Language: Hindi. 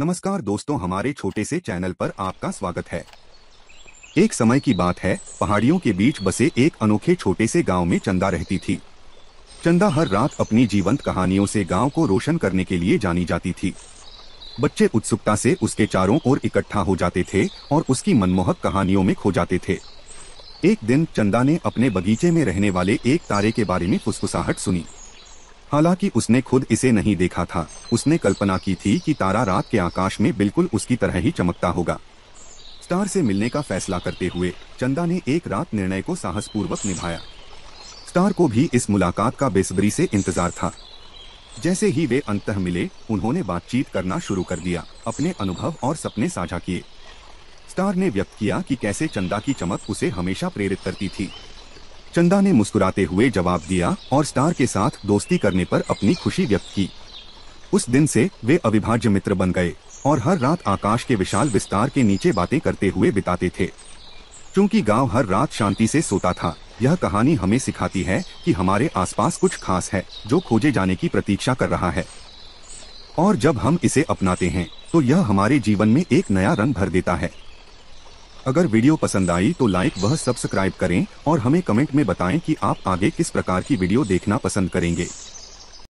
नमस्कार दोस्तों हमारे छोटे से चैनल पर आपका स्वागत है एक समय की बात है पहाड़ियों के बीच बसे एक अनोखे छोटे से गांव में चंदा रहती थी चंदा हर रात अपनी जीवंत कहानियों से गांव को रोशन करने के लिए जानी जाती थी बच्चे उत्सुकता से उसके चारों ओर इकट्ठा हो जाते थे और उसकी मनमोहक कहानियों में खो जाते थे एक दिन चंदा ने अपने बगीचे में रहने वाले एक तारे के बारे में फुसफुसाहट सुनी हालांकि उसने खुद इसे नहीं देखा था उसने कल्पना की थी कि तारा रात के आकाश में बिल्कुल उसकी तरह ही चमकता होगा स्टार से मिलने का फैसला करते हुए चंदा ने एक रात निर्णय को साहसपूर्वक निभाया स्टार को भी इस मुलाकात का बेसब्री से इंतजार था जैसे ही वे अंत मिले उन्होंने बातचीत करना शुरू कर दिया अपने अनुभव और सपने साझा किए स्टार ने व्यक्त किया कि कैसे चंदा की चमक उसे हमेशा प्रेरित करती थी चंदा ने मुस्कुराते हुए जवाब दिया और स्टार के साथ दोस्ती करने पर अपनी खुशी व्यक्त की उस दिन से वे अविभाज्य मित्र बन गए और हर रात आकाश के विशाल विस्तार के नीचे बातें करते हुए बिताते थे क्योंकि गांव हर रात शांति से सोता था यह कहानी हमें सिखाती है कि हमारे आसपास कुछ खास है जो खोजे जाने की प्रतीक्षा कर रहा है और जब हम इसे अपनाते हैं तो यह हमारे जीवन में एक नया रंग भर देता है अगर वीडियो पसंद आई तो लाइक व सब्सक्राइब करें और हमें कमेंट में बताएं कि आप आगे किस प्रकार की वीडियो देखना पसंद करेंगे